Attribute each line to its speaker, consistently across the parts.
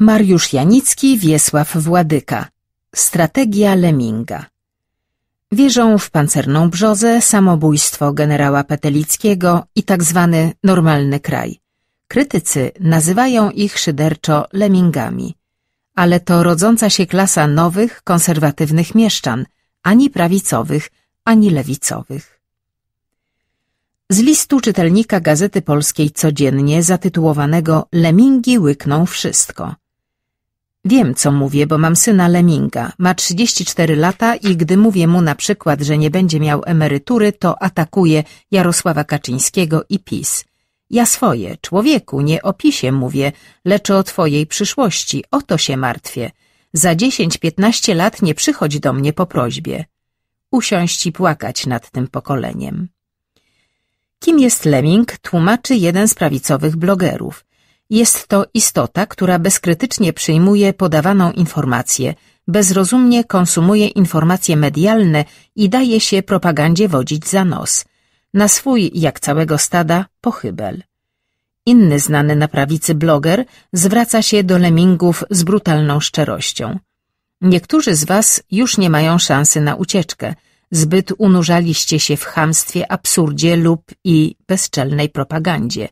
Speaker 1: Mariusz Janicki, Wiesław Władyka. Strategia Leminga. Wierzą w pancerną brzozę, samobójstwo generała Petelickiego i tak zwany normalny kraj. Krytycy nazywają ich szyderczo lemingami. Ale to rodząca się klasa nowych, konserwatywnych mieszczan, ani prawicowych, ani lewicowych z listu czytelnika Gazety Polskiej Codziennie zatytułowanego Lemingi łykną wszystko. Wiem, co mówię, bo mam syna Leminga. Ma 34 lata i gdy mówię mu na przykład, że nie będzie miał emerytury, to atakuje Jarosława Kaczyńskiego i PiS. Ja swoje, człowieku, nie o PiSie mówię, lecz o twojej przyszłości, o to się martwię. Za 10-15 lat nie przychodź do mnie po prośbie. Usiąść i płakać nad tym pokoleniem. Kim jest lemming, tłumaczy jeden z prawicowych blogerów. Jest to istota, która bezkrytycznie przyjmuje podawaną informację, bezrozumnie konsumuje informacje medialne i daje się propagandzie wodzić za nos. Na swój, jak całego stada, pochybel. Inny znany na prawicy bloger zwraca się do lemmingów z brutalną szczerością. Niektórzy z was już nie mają szansy na ucieczkę – zbyt unurzaliście się w chamstwie, absurdzie lub i bezczelnej propagandzie.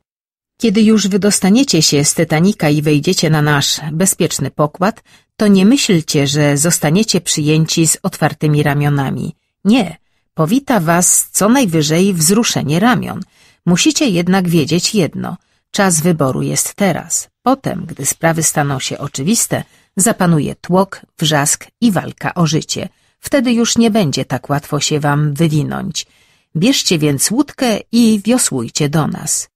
Speaker 1: Kiedy już wydostaniecie się z Tetanika i wejdziecie na nasz bezpieczny pokład, to nie myślcie, że zostaniecie przyjęci z otwartymi ramionami. Nie, powita was co najwyżej wzruszenie ramion. Musicie jednak wiedzieć jedno. Czas wyboru jest teraz. Potem, gdy sprawy staną się oczywiste, zapanuje tłok, wrzask i walka o życie – Wtedy już nie będzie tak łatwo się wam wywinąć. Bierzcie więc łódkę i wiosłujcie do nas.